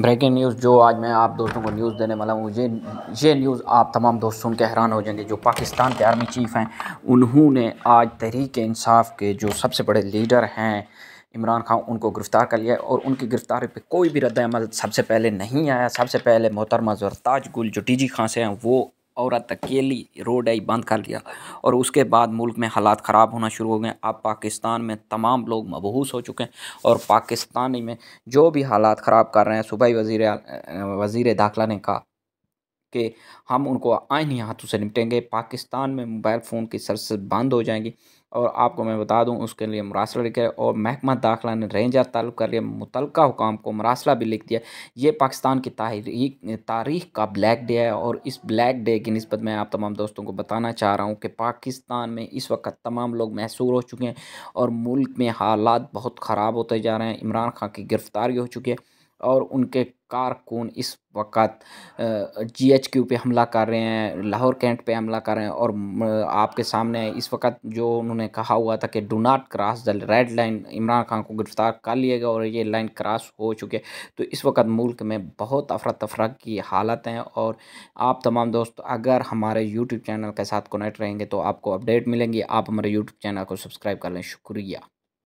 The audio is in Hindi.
ब्रेकिंग न्यूज़ जो आज मैं आप दोस्तों को न्यूज़ देने वाला हूँ ये ये न्यूज़ आप तमाम दोस्त सुन के हैरान हो जाएंगे जो पाकिस्तान के आर्मी चीफ़ हैं उन्होंने आज तहरीक इंसाफ के जो सबसे बड़े लीडर हैं इमरान खान उनको गिरफ़्तार कर लिया और उनकी गिरफ़्तारी पे कोई भी रद्द अमल सबसे पहले नहीं आया सबसे पहले मोहतरमा जरताज गुल जो टी जी खां से हैं वो औरत अकेली रोड आई बंद कर लिया और उसके बाद मुल्क में हालात ख़राब होना शुरू हो गए अब पाकिस्तान में तमाम लोग मबहूस हो चुके हैं और पाकिस्तानी में जो भी हालात ख़राब कर रहे हैं सुबह वज़ी वज़ी दाखिला ने कहा के हम उनको आए ही हाथों से निपटेंगे पाकिस्तान में मोबाइल फ़ोन की सर्विस बंद हो जाएंगी और आपको मैं बता दूं उसके लिए मुरासला लिखा है और महकमा दाखिला ने रेंजर ताल्लुक लिए मुतल हुकाम को मुरासला भी लिख दिया ये पाकिस्तान की तारीख का ब्लैक डे है और इस ब्लैक डे की नस्बत मैं आप तमाम दोस्तों को बताना चाह रहा हूँ कि पाकिस्तान में इस वक्त तमाम लोग महसूर हो चुके हैं और मुल्क में हालात बहुत ख़राब होते जा रहे हैं इमरान खान की गिरफ़्तारी हो चुकी है और उनके कारकुन इस वक्त जी एच क्यू पे हमला कर रहे हैं लाहौर कैंट पे हमला कर रहे हैं और आपके सामने इस वक्त जो उन्होंने कहा हुआ था कि do not cross the red line Imran Khan को गिरफ्तार कर लिया गया और ये लाइन क्रॉस हो चुके तो इस वक्त मुल्क में बहुत अफरा तफरा की हालत है और आप तमाम दोस्त अगर हमारे यूट्यूब चैनल के साथ कनेक्ट रहेंगे तो आपको अपडेट मिलेंगी आप हमारे यूट्यूब चैनल को सब्सक्राइब कर लें शुक्रिया